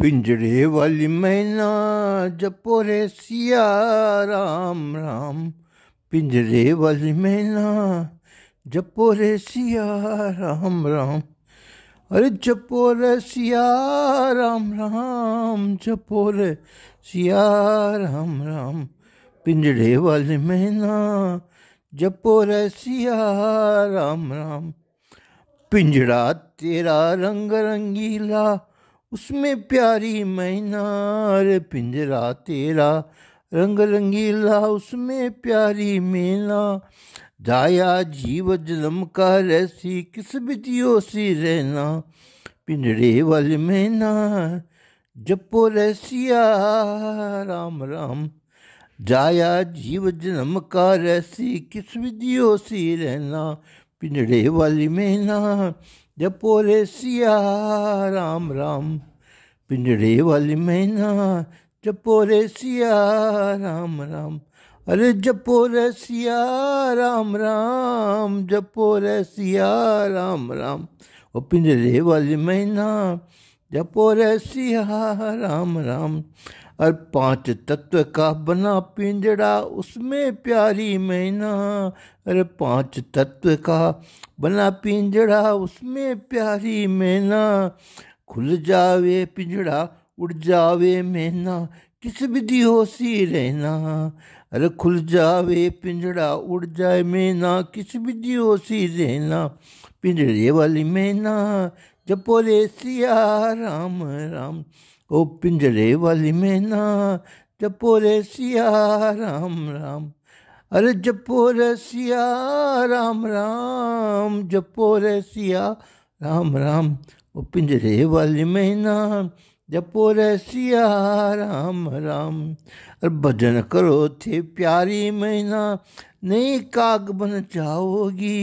पिंजरे वाली मैना जपो रे सिया राम राम पिंजरे वाली मैना जपो रे सिया राम राम अरे जपो रे सिया राम राम जपो रे सिया राम राम पिंजरे वाली मैना जपो रे सिया राम राम पिंजरा तेरा रंग रंगीला उसमें प्यारी मैनार पिंजरा तेरा रंग रंगीला उसमें प्यारी मीना जाया जीव जन्म का रैसी किस बिजियो सी रहना पिंजरे वाल मैना जपो रहसिया राम राम जाया जीव जन्म का रहसी किस विधियो सी रहना पिंजड़े वाली मैना जब बोले सिया राम राम पिंजड़े वाली मैना जब बोले सिया राम राम अरे जपो रसिया राम राम जपो रसिया राम राम ओ पिंजरे वाली मैना जपो रसिया राम राम और पांच तत्व का बना पिंजड़ा उसमें प्यारी मैना अरे पांच तत्व का बना पिंजड़ा उसमें प्यारी मैना खुल जावे पिंजड़ा उड़ जावे मैना किस विधि हो सी रहना अरे खुल जावे पिंजड़ा उड़ जाए मैना किस विधि हो सी रहना पिंजड़े वाली मैना जपोले सिया राम राम ओ पिंजरे वाली मैना जपो रे सिया राम राम अरे जपो रे सिया राम राम जपो रे सिया राम राम ओ पिंजरे वाली मैना जपो रे सिया राम राम अरे भजन करो थे प्यारी मैना नहीं काग बन जाओगी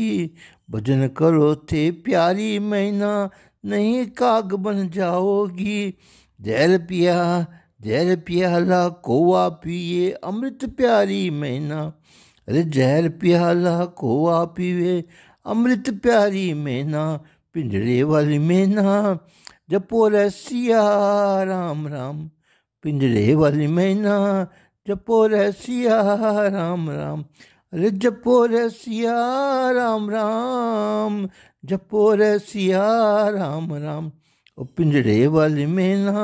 भजन करो थे प्यारी मैना नहीं काग बन जाओगी पिया धैर्य प्याला कोआ पिए अमृत प्यारी मैना अरे जहर प्याला कोआ पीवे अमृत प्यारी मैना पिंजरे वाली मैना जपो रसिया राम राम पिंजरे वाली मैना जपो रसिया राम राम अरे जपो रसिया राम राम जपो रसिया राम राम और पिंजड़े वाले में ना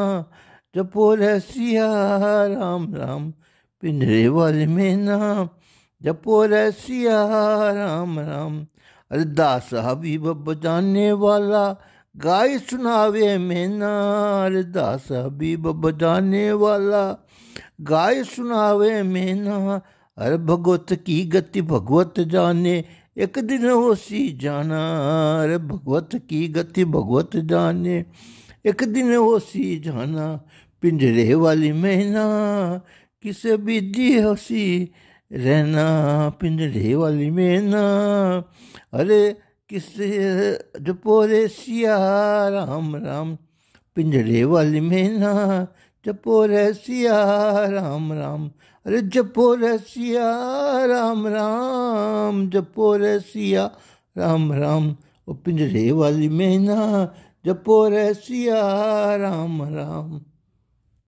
जपो रसिया राम राम पिंजरे वाले में ना जपो रसिया राम राम अरे दास हबीब बजाने वाला गाय सुनावे मैना अरे दास हबीब बजाने वाला गाय सुनावे मैना अरे भगवत की गति भगवत जाने एक दिन हो सी जाना रे भगवत की गति भगवत जाने एक दिन हो सी जाना पिंजरे वाली मैना किस बीजी हो सी रहना पिंजरे वाली मैना अरे किस जपोरे सिया राम राम पिंजरे वाली मैना जपो रसिया राम राम अरे जपो रसिया राम राम जपो रसिया राम राम वो पिंजरे वाली मैना जपो रसिया राम राम